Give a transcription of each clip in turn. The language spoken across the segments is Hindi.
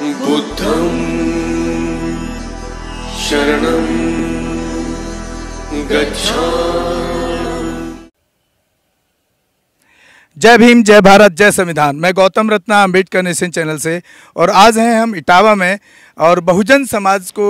बुद्धम शरण जय भीम जय भारत जय संविधान मैं गौतम रत्ना अम्बेडकर नेशन चैनल से और आज हैं हम इटावा में और बहुजन समाज को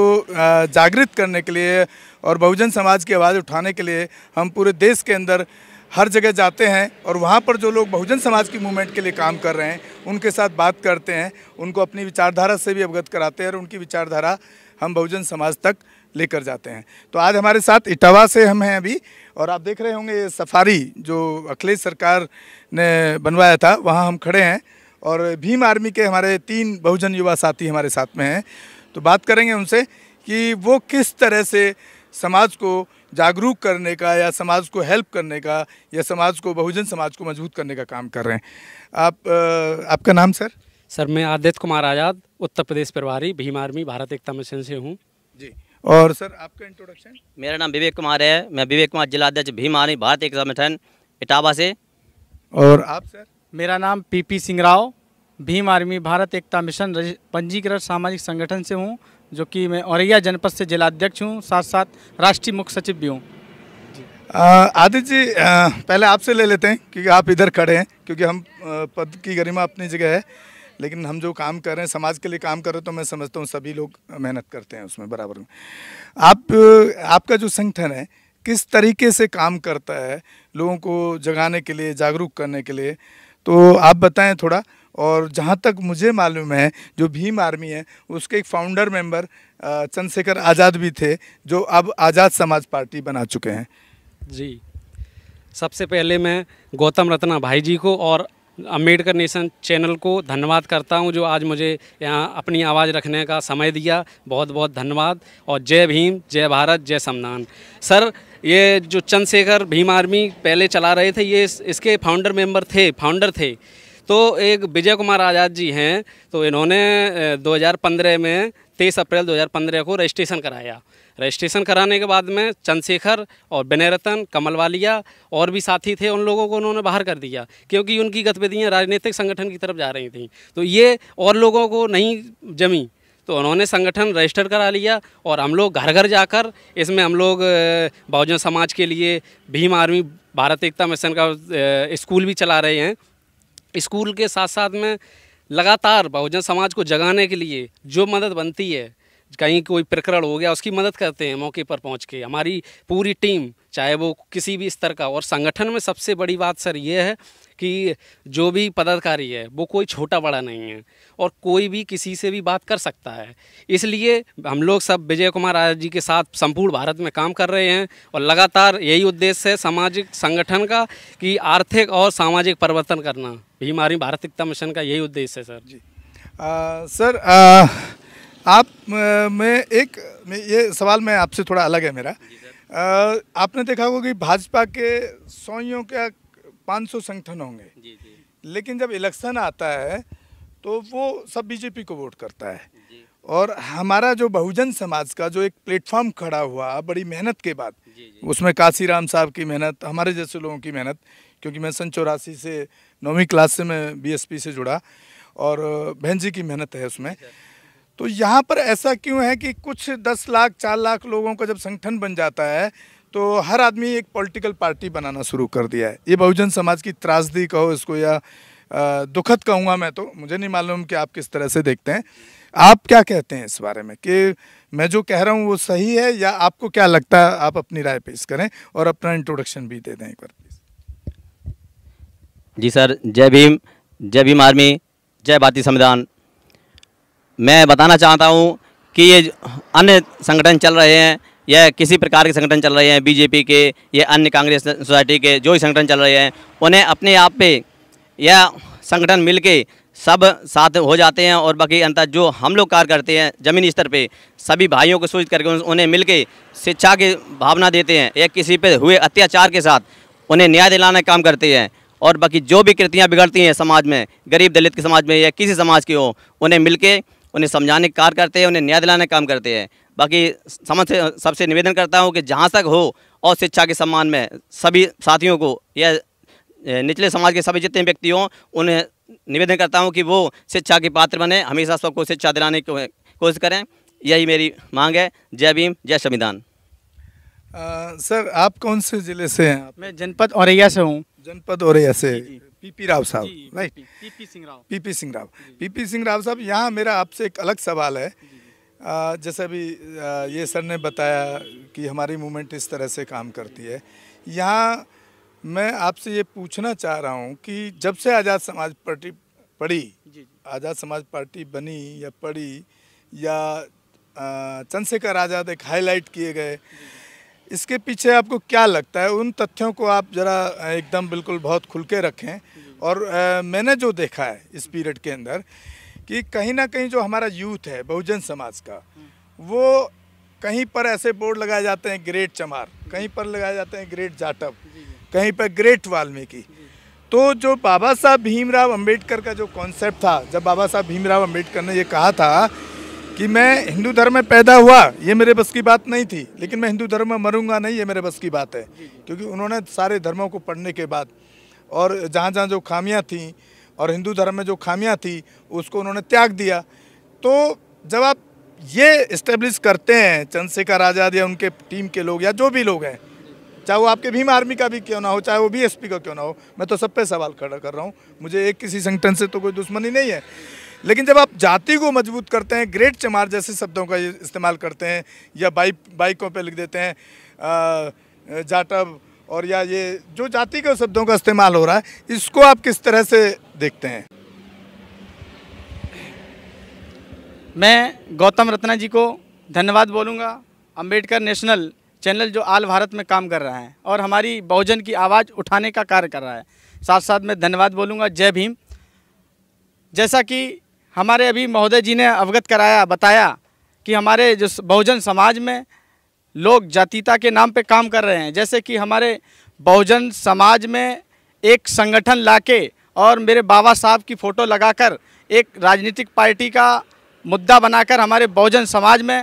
जागृत करने के लिए और बहुजन समाज की आवाज़ उठाने के लिए हम पूरे देश के अंदर हर जगह जाते हैं और वहाँ पर जो लोग बहुजन समाज की मूवमेंट के लिए काम कर रहे हैं उनके साथ बात करते हैं उनको अपनी विचारधारा से भी अवगत कराते हैं और उनकी विचारधारा हम बहुजन समाज तक लेकर जाते हैं तो आज हमारे साथ इटावा से हम हैं अभी और आप देख रहे होंगे सफारी जो अखिलेश सरकार ने बनवाया था वहाँ हम खड़े हैं और भीम आर्मी के हमारे तीन बहुजन युवा साथी हमारे साथ में हैं तो बात करेंगे उनसे कि वो किस तरह से समाज को जागरूक करने का या समाज को हेल्प करने का या समाज को बहुजन समाज को मजबूत करने का काम कर रहे हैं आप आ, आपका नाम सर सर मैं आदित्य कुमार आज़ाद उत्तर प्रदेश प्रभारी भीम आर्मी भारत एकता मिशन से हूँ जी और सर आपका इंट्रोडक्शन मेरा नाम विवेक कुमार है मैं विवेक कुमार जिला अध्यक्ष भीम आर्मी भारत एकता मिशन इटावा से और आप सर मेरा नाम P Singh Rao Bhim army Bharat Ekta mission पंजीकृत सामाजिक संगठन से हूँ जो कि मैं औरैया जनपद से जिलाध्यक्ष हूँ साथ साथ राष्ट्रीय मुख्य सचिव भी हूँ आदित्य जी पहले आपसे ले लेते हैं क्योंकि आप इधर खड़े हैं क्योंकि हम पद की गरिमा अपनी जगह है लेकिन हम जो काम कर रहे हैं समाज के लिए काम कर रहे हैं तो मैं समझता हूँ सभी लोग मेहनत करते हैं उसमें बराबर में आप आपका जो संगठन है किस तरीके से काम करता है लोगों को जगाने के लिए जागरूक करने के लिए तो आप बताएं थोड़ा और जहाँ तक मुझे मालूम है जो भीम आर्मी है उसके एक फाउंडर मेंबर चंद्रशेखर आज़ाद भी थे जो अब आज़ाद समाज पार्टी बना चुके हैं जी सबसे पहले मैं गौतम रत्ना भाई जी को और अम्बेडकर नेशन चैनल को धन्यवाद करता हूं जो आज मुझे यहां अपनी आवाज़ रखने का समय दिया बहुत बहुत धन्यवाद और जय भीम जय भारत जय समान सर ये जो चंद्रशेखर भीम आर्मी पहले चला रहे थे ये इसके फाउंडर मेंबर थे फाउंडर थे तो एक विजय कुमार आज़ाद जी हैं तो इन्होंने 2015 में 23 अप्रैल 2015 को रजिस्ट्रेशन कराया रजिस्ट्रेशन कराने के बाद में चंद्रशेखर और विनयरतन कमलवालिया और भी साथी थे उन लोगों को उन्होंने बाहर कर दिया क्योंकि उनकी गतिविधियाँ राजनीतिक संगठन की तरफ जा रही थी तो ये और लोगों को नहीं जमी तो उन्होंने संगठन रजिस्टर करा लिया और हम लोग घर घर जाकर इसमें हम लोग बहुजन समाज के लिए भीम आर्मी भारत एकता मिशन का स्कूल भी चला रहे हैं स्कूल के साथ साथ में लगातार बहुजन समाज को जगाने के लिए जो मदद बनती है कहीं कोई प्रकरण हो गया उसकी मदद करते हैं मौके पर पहुंच के हमारी पूरी टीम चाहे वो किसी भी स्तर का और संगठन में सबसे बड़ी बात सर ये है कि जो भी पदाधिकारी है वो कोई छोटा बड़ा नहीं है और कोई भी किसी से भी बात कर सकता है इसलिए हम लोग सब विजय कुमार आजाद जी के साथ संपूर्ण भारत में काम कर रहे हैं और लगातार यही उद्देश्य है सामाजिक संगठन का कि आर्थिक और सामाजिक परिवर्तन करना बीमारी भारत एकता मिशन का यही उद्देश्य है सर जी आ, सर आ, आप में एक में ये सवाल मैं आपसे थोड़ा अलग है मेरा आ, आपने देखा होगा कि भाजपा के सौयों का 500 संगठन होंगे जी, जी। लेकिन जब इलेक्शन आता है तो वो सब बीजेपी को वोट करता है और हमारा जो बहुजन समाज का जो एक प्लेटफॉर्म खड़ा हुआ बड़ी मेहनत के बाद उसमें काशीराम साहब की मेहनत हमारे जैसे लोगों की मेहनत क्योंकि मैं सन चौरासी से नौवीं क्लास से मैं बीएसपी से जुड़ा और बहन जी की मेहनत है उसमें अच्छा। तो यहाँ पर ऐसा क्यों है कि कुछ दस लाख चार लाख लोगों का जब संगठन बन जाता है तो हर आदमी एक पॉलिटिकल पार्टी बनाना शुरू कर दिया है ये बहुजन समाज की त्रासदी कहो इसको या दुखद कहूँगा मैं तो मुझे नहीं मालूम कि आप किस तरह से देखते हैं आप क्या कहते हैं इस बारे में कि मैं जो कह रहा हूँ वो सही है या आपको क्या लगता है आप अपनी राय पेश करें और अपना इंट्रोडक्शन भी दे दें एक बार जी सर जय भीम जय भीम आर्मी जय भारतीय संविधान मैं बताना चाहता हूँ कि ये अन्य संगठन चल रहे हैं या किसी प्रकार के संगठन चल रहे हैं बीजेपी के या अन्य कांग्रेस सोसाइटी के जो भी संगठन चल रहे हैं उन्हें अपने आप पे या संगठन मिल के सब साथ हो जाते हैं और बाकी अंतर जो हम लोग कार्य करते हैं ज़मीनी स्तर पे सभी भाइयों को सूचित करके उन्हें मिल शिक्षा की भावना देते हैं या किसी पे हुए अत्याचार के साथ उन्हें न्याय दिलाने का काम करते हैं और बाकी जो भी कृतियाँ बिगड़ती हैं समाज में गरीब दलित के समाज में या किसी समाज की हो उन्हें मिल उन्हें समझाने का कार्य करते हैं उन्हें न्याय दिलाने का काम करते हैं बाकी समझ सबसे निवेदन करता हूँ कि जहाँ तक हो और शिक्षा के सम्मान में सभी साथियों को या निचले समाज के सभी जितने व्यक्ति हों उन्हें निवेदन करता हूँ कि वो शिक्षा के पात्र बने हमेशा सबको शिक्षा दिलाने की कोशिश करें यही मेरी मांग है जय भीम जय संविधान सर आप कौन से ज़िले से हैं मैं जनपद औरैया से हूँ जनपद औरैया से पीपी राव साहब right PP Singh Rao PP Singh Rao PP Singh Rao साहब यहाँ मेरा आपसे एक अलग सवाल है जैसे अभी ये सर ने बताया कि हमारी मूवमेंट इस तरह से काम करती है यहाँ मैं आपसे ये पूछना चाह रहा हूँ कि जब से आज़ाद समाज पार्टी पड़ी आज़ाद समाज पार्टी बनी या पड़ी या चंद्रशेखर आज़ाद एक हाईलाइट किए गए इसके पीछे आपको क्या लगता है उन तथ्यों को आप ज़रा एकदम बिल्कुल बहुत खुल के रखें और आ, मैंने जो देखा है इस पीरियड के अंदर कि कहीं ना कहीं जो हमारा यूथ है बहुजन समाज का वो कहीं पर ऐसे बोर्ड लगाए जाते हैं ग्रेट चमार कहीं पर लगाए जाते हैं ग्रेट जाटव कहीं पर ग्रेट वाल्मीकि तो जो बाबा साहब भीमराव अंबेडकर का जो कॉन्सेप्ट था जब बाबा साहब भीमराव अंबेडकर ने ये कहा था कि मैं हिंदू धर्म में पैदा हुआ ये मेरे बस की बात नहीं थी लेकिन मैं हिंदू धर्म में मरूंगा नहीं ये मेरे बस की बात है क्योंकि उन्होंने सारे धर्मों को पढ़ने के बाद और जहाँ जहाँ जो खामियाँ थीं और हिंदू धर्म में जो खामियां थी उसको उन्होंने त्याग दिया तो जब आप ये इस्टेब्लिश करते हैं चंद्रशेखर आज़ाद या उनके टीम के लोग या जो भी लोग हैं चाहे वो आपके भीम आर्मी का भी क्यों ना हो चाहे वो बी का क्यों ना हो मैं तो सब पे सवाल खड़ा कर रहा हूँ मुझे एक किसी संगठन से तो कोई दुश्मनी नहीं है लेकिन जब आप जाति को मजबूत करते हैं ग्रेट चमार जैसे शब्दों का इस्तेमाल करते हैं या बाइक बाइकों पर लिख देते हैं जाटव और या ये जो जाति के शब्दों का इस्तेमाल हो रहा है इसको आप किस तरह से देखते हैं मैं गौतम रत्ना जी को धन्यवाद बोलूँगा अम्बेडकर नेशनल चैनल जो आल भारत में काम कर रहा है और हमारी बहुजन की आवाज़ उठाने का कार्य कर रहा है साथ साथ मैं धन्यवाद बोलूँगा जय भीम जैसा कि हमारे अभी महोदय जी ने अवगत कराया बताया कि हमारे जो बहुजन समाज में लोग जातीता के नाम पे काम कर रहे हैं जैसे कि हमारे बहुजन समाज में एक संगठन लाके और मेरे बाबा साहब की फ़ोटो लगाकर एक राजनीतिक पार्टी का मुद्दा बनाकर हमारे बहुजन समाज में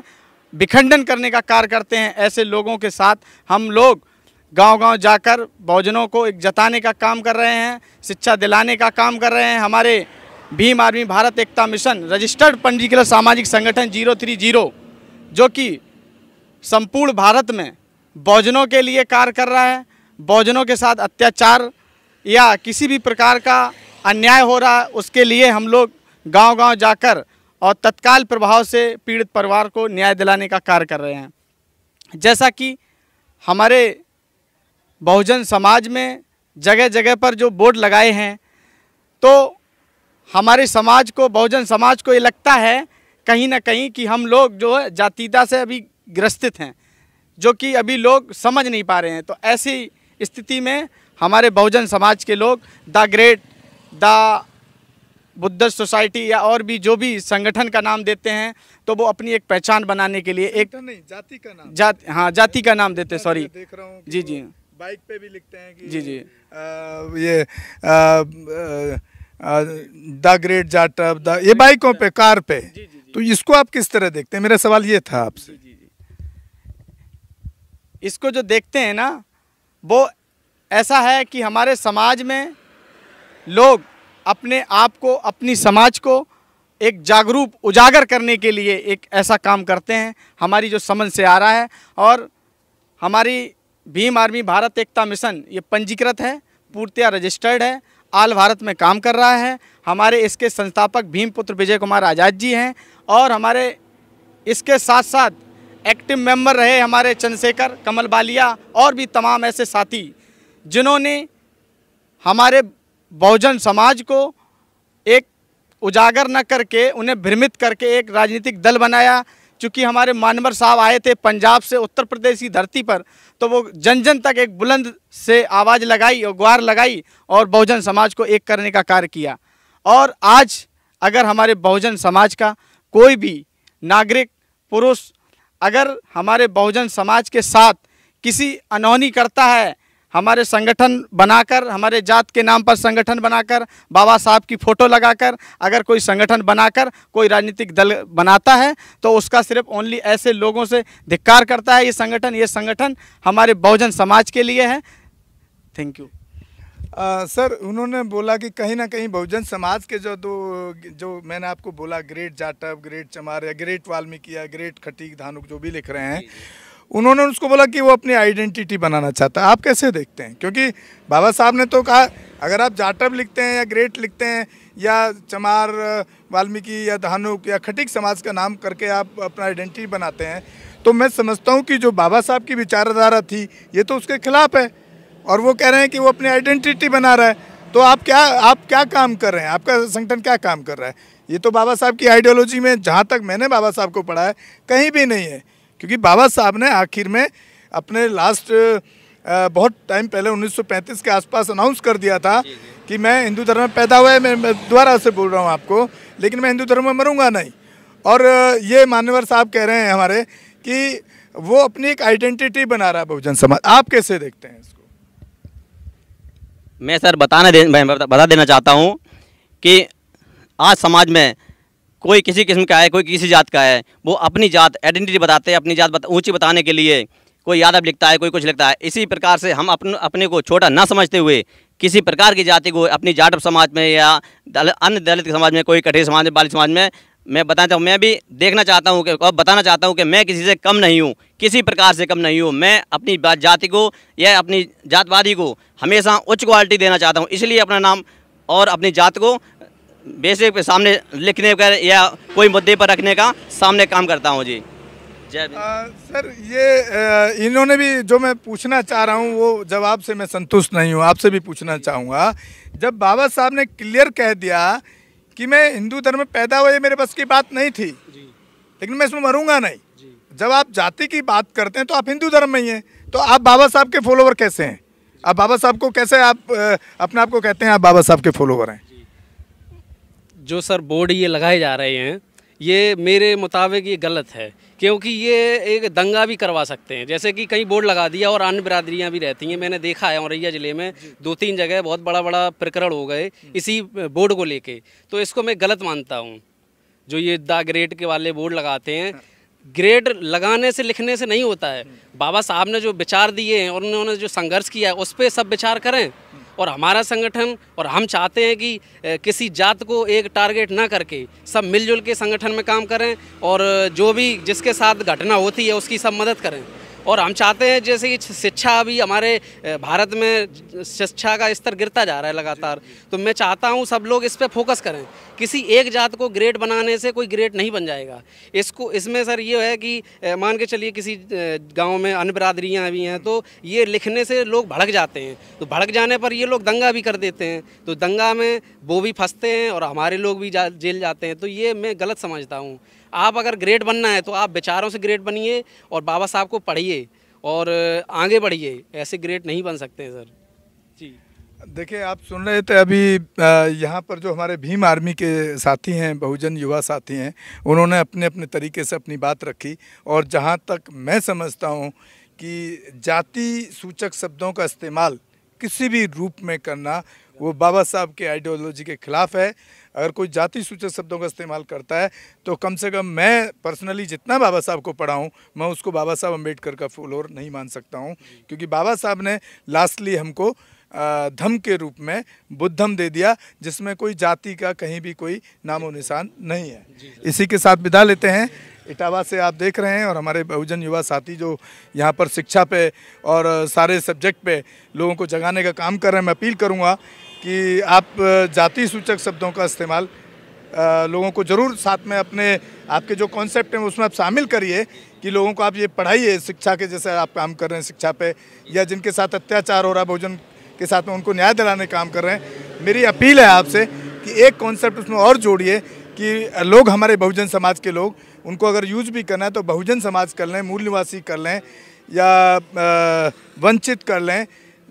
विखंडन करने का कार्य करते हैं ऐसे लोगों के साथ हम लोग गांव-गांव जाकर बहुजनों को एक जताने का काम कर रहे हैं शिक्षा दिलाने का काम कर रहे हैं हमारे Bhim army Bharat Ekta mission registered पंजीकृत सामाजिक संगठन जीरो थ्री जीरो जो कि संपूर्ण भारत में बौजनों के लिए कार्य कर रहा है बौजनों के साथ अत्याचार या किसी भी प्रकार का अन्याय हो रहा है उसके लिए हम लोग गांव-गांव जाकर और तत्काल प्रभाव से पीड़ित परिवार को न्याय दिलाने का कार्य कर रहे हैं जैसा कि हमारे बहुजन समाज में जगह जगह पर जो बोर्ड लगाए हैं तो हमारे समाज को बहुजन समाज को ये लगता है कहीं ना कहीं कि हम लोग जो है जातीयता से अभी ग्रस्तित हैं जो कि अभी लोग समझ नहीं पा रहे हैं तो ऐसी स्थिति में हमारे बहुजन समाज के लोग the great the Buddha society या और भी जो भी संगठन का नाम देते हैं तो वो अपनी एक पहचान बनाने के लिए एक अच्छा, नहीं जाति का नाम जाति हाँ जाति का नाम देते हैं सॉरी देख रहा हूँ जी जी बाइक पे भी लिखते हैं कि जी जी आ, ये द ग्रेट जाटअप द ये बाइकों पे कार पे जी, जी, जी, तो इसको आप किस तरह देखते हैं मेरा सवाल ये था आपसे इसको जो देखते हैं ना वो ऐसा है कि हमारे समाज में लोग अपने आप को अपनी समाज को एक जागरूक उजागर करने के लिए एक ऐसा काम करते हैं हमारी जो समझ से आ रहा है और हमारी भीम आर्मी भारत एकता मिशन ये पंजीकृत है पूर्तिया रजिस्टर्ड है आल भारत में काम कर रहा है हमारे इसके संस्थापक भीम पुत्र विजय कुमार आज़ाद जी हैं और हमारे इसके साथ साथ एक्टिव मेंबर रहे हमारे चंद्रशेखर कमल बालिया और भी तमाम ऐसे साथी जिन्होंने हमारे बहुजन समाज को एक उजागर न करके उन्हें भ्रमित करके एक राजनीतिक दल बनाया चूँकि हमारे मानवर साहब आए थे पंजाब से उत्तर प्रदेश की धरती पर तो वो जन जन तक एक बुलंद से आवाज़ लगाई और ग्वार लगाई और बहुजन समाज को एक करने का कार्य किया और आज अगर हमारे बहुजन समाज का कोई भी नागरिक पुरुष अगर हमारे बहुजन समाज के साथ किसी अनहोनी करता है हमारे संगठन बनाकर हमारे जात के नाम पर संगठन बनाकर बाबा साहब की फ़ोटो लगाकर अगर कोई संगठन बनाकर कोई राजनीतिक दल बनाता है तो उसका सिर्फ ओनली ऐसे लोगों से धिक्कार करता है ये संगठन ये संगठन हमारे बहुजन समाज के लिए है थैंक यू आ, सर उन्होंने बोला कि कहीं ना कहीं बहुजन समाज के जो दो जो मैंने आपको बोला ग्रेट जाटव ग्रेट चमार या ग्रेट वाल्मीकि या ग्रेट खटीक धानुक जो भी लिख रहे हैं उन्होंने उसको बोला कि वो अपनी आइडेंटिटी बनाना चाहता है आप कैसे देखते हैं क्योंकि बाबा साहब ने तो कहा अगर आप जाटव लिखते हैं या ग्रेट लिखते हैं या चमार वाल्मीकि या धानुक या खटिक समाज का नाम करके आप अपना आइडेंटिटी बनाते हैं तो मैं समझता हूँ कि जो बाबा साहब की विचारधारा थी ये तो उसके खिलाफ है और वो कह रहे हैं कि वो अपनी आइडेंटिटी बना रहा है तो आप क्या आप क्या काम कर रहे हैं आपका संगठन क्या काम कर रहा है ये तो बाबा साहब की आइडियोलॉजी में जहाँ तक मैंने बाबा साहब को पढ़ा है कहीं भी नहीं है क्योंकि बाबा साहब ने आखिर में अपने लास्ट बहुत टाइम पहले 1935 के आसपास अनाउंस कर दिया था कि मैं हिंदू धर्म में पैदा हुआ है मैं दोबारा से बोल रहा हूँ आपको लेकिन मैं हिंदू धर्म में मरूँगा नहीं और ये मान्यवर साहब कह रहे हैं हमारे कि वो अपनी एक आइडेंटिटी बना रहा है बहुजन समाज आप कैसे देखते हैं मैं सर बताना दे बता देना चाहता हूँ कि आज समाज में कोई किसी किस्म का है कोई किसी जात का है वो अपनी जात आइडेंटिटी बताते हैं अपनी जात बता, ऊँची बताने के लिए कोई यादव लिखता है कोई कुछ लिखता है इसी प्रकार से हम अपन अपने को छोटा ना समझते हुए किसी प्रकार की जाति को अपनी जाट समाज में या दल, अन्य दलित समाज में कोई कठिन समाज में बाली समाज में मैं बताना चाहूँ मैं भी देखना चाहता हूँ और बताना चाहता हूँ कि मैं किसी से कम नहीं हूँ किसी प्रकार से कम नहीं हूँ मैं अपनी जाति को या अपनी जातवादी को हमेशा उच्च क्वालिटी देना चाहता हूँ इसलिए अपना नाम और अपनी जात को बेसिक के सामने लिखने का या कोई मुद्दे पर रखने का सामने काम करता हूँ जी जय सर ये इन्होंने भी जो मैं पूछना चाह रहा हूँ वो जवाब से मैं संतुष्ट नहीं हूँ आपसे भी पूछना चाहूँगा जब बाबा साहब ने क्लियर कह दिया कि मैं हिंदू धर्म में पैदा हुआ ये मेरे बस की बात नहीं थी लेकिन मैं इसमें मरूंगा नहीं जब आप जाति की बात करते हैं तो आप हिंदू धर्म में ही हैं तो आप बाबा साहब के फॉलोवर कैसे हैं आप बाबा साहब को कैसे आप अपने आप को कहते हैं आप बाबा साहब के फॉलोवर हैं जो सर बोर्ड ये लगाए जा रहे हैं ये मेरे मुताबिक ये गलत है क्योंकि ये एक दंगा भी करवा सकते हैं जैसे कि कहीं बोर्ड लगा दिया और अन्य बिरादरियाँ भी रहती हैं मैंने देखा है औरैया ज़िले में दो तीन जगह बहुत बड़ा बड़ा प्रकरण हो गए हम्म। इसी बोर्ड को लेके तो इसको मैं गलत मानता हूँ जो ये द ग्रेड के वाले बोर्ड लगाते हैं हाँ। ग्रेड लगाने से लिखने से नहीं होता है हम्म। बाबा साहब ने जो विचार दिए हैं और उन्होंने जो संघर्ष किया है उस पर सब विचार करें और हमारा संगठन और हम चाहते हैं कि किसी जात को एक टारगेट ना करके सब मिलजुल के संगठन में काम करें और जो भी जिसके साथ घटना होती है उसकी सब मदद करें और हम चाहते हैं जैसे कि शिक्षा अभी हमारे भारत में शिक्षा का स्तर गिरता जा रहा है लगातार तो मैं चाहता हूँ सब लोग इस पर फोकस करें किसी एक जात को ग्रेट बनाने से कोई ग्रेट नहीं बन जाएगा इसको इसमें सर ये है कि मान के चलिए किसी गाँव में अन्य बरादरियाँ भी हैं तो ये लिखने से लोग भड़क जाते हैं तो भड़क जाने पर ये लोग दंगा भी कर देते हैं तो दंगा में वो भी फंसते हैं और हमारे लोग भी जा, जेल जाते हैं तो ये मैं गलत समझता हूँ आप अगर ग्रेट बनना है तो आप विचारों से ग्रेट बनिए और बाबा साहब को पढ़िए और आगे बढ़िए ऐसे ग्रेट नहीं बन सकते हैं सर जी देखिए आप सुन रहे थे अभी यहाँ पर जो हमारे भीम आर्मी के साथी हैं बहुजन युवा साथी हैं उन्होंने अपने अपने तरीके से अपनी बात रखी और जहाँ तक मैं समझता हूँ कि जाति सूचक शब्दों का इस्तेमाल किसी भी रूप में करना वो बाबा साहब के आइडियोलॉजी के ख़िलाफ़ है अगर कोई जाति सूचक शब्दों का इस्तेमाल करता है तो कम से कम मैं पर्सनली जितना बाबा साहब को पढ़ा हूँ मैं उसको बाबा साहब अम्बेडकर का फॉलोअर नहीं मान सकता हूँ क्योंकि बाबा साहब ने लास्टली हमको धम के रूप में बुद्धम दे दिया जिसमें कोई जाति का कहीं भी कोई नामो निशान नहीं है इसी के साथ विदा लेते हैं इटावा से आप देख रहे हैं और हमारे बहुजन युवा साथी जो यहाँ पर शिक्षा पे और सारे सब्जेक्ट पे लोगों को जगाने का काम कर रहे हैं मैं अपील करूँगा कि आप जाति सूचक शब्दों का इस्तेमाल लोगों को ज़रूर साथ में अपने आपके जो कॉन्सेप्ट हैं उसमें आप शामिल करिए कि लोगों को आप ये पढ़ाइए शिक्षा के जैसे आप काम कर रहे हैं शिक्षा पे या जिनके साथ अत्याचार हो रहा है भोजन के साथ में उनको न्याय दिलाने काम कर रहे हैं मेरी अपील है आपसे कि एक कॉन्सेप्ट उसमें और जोड़िए कि लोग हमारे बहुजन समाज के लोग उनको अगर यूज भी करना है तो बहुजन समाज कर लें मूल निवासी कर लें या वंचित कर लें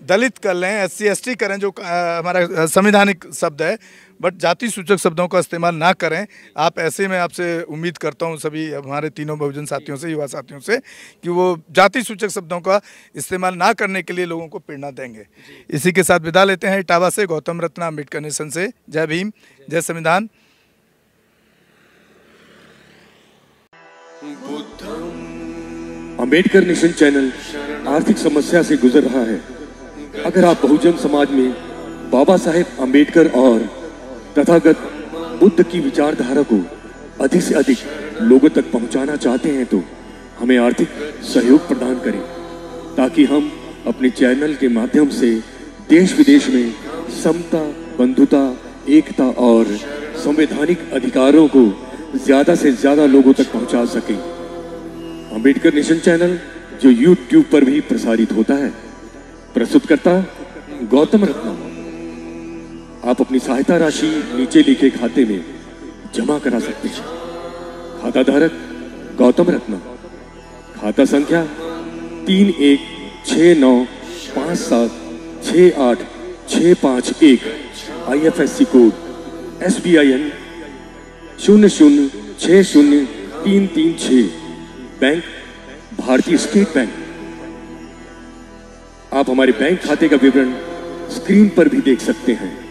दलित कर लें एस सी एस टी करें जो हमारा संविधानिक शब्द है बट जाति सूचक शब्दों का इस्तेमाल ना करें आप ऐसे में आपसे उम्मीद करता हूं सभी हमारे तीनों बहुजन साथियों से युवा साथियों से कि वो जाति सूचक शब्दों का इस्तेमाल ना करने के लिए लोगों को प्रेरणा देंगे इसी के साथ विदा लेते हैं इटावा से गौतम रत्न अम्बेडकर निशन से जय भीम जय संविधान अम्बेडकर निशन चैनल आर्थिक समस्या से गुजर रहा है अगर आप बहुजन समाज में बाबा साहेब अम्बेडकर और तथागत बुद्ध की विचारधारा को अधिक से अधिक लोगों तक पहुंचाना चाहते हैं तो हमें आर्थिक सहयोग प्रदान करें ताकि हम अपने चैनल के माध्यम से देश विदेश में समता बंधुता एकता और संवैधानिक अधिकारों को ज़्यादा से ज़्यादा लोगों तक पहुंचा सकें अम्बेडकर नेशन चैनल जो यूट्यूब पर भी प्रसारित होता है प्रस्तुत करता गौतम रत्न आप अपनी सहायता राशि नीचे लिखे खाते में जमा करा सकते हैं खाता धारक गौतम रत्न खाता संख्या तीन एक छ नौ पाँच सात छ आठ छ पाँच एक I F S C code S B I N शून्य शून्य छ शून्य तीन तीन छ बैंक भारतीय स्टेट बैंक आप हमारे बैंक खाते का विवरण स्क्रीन पर भी देख सकते हैं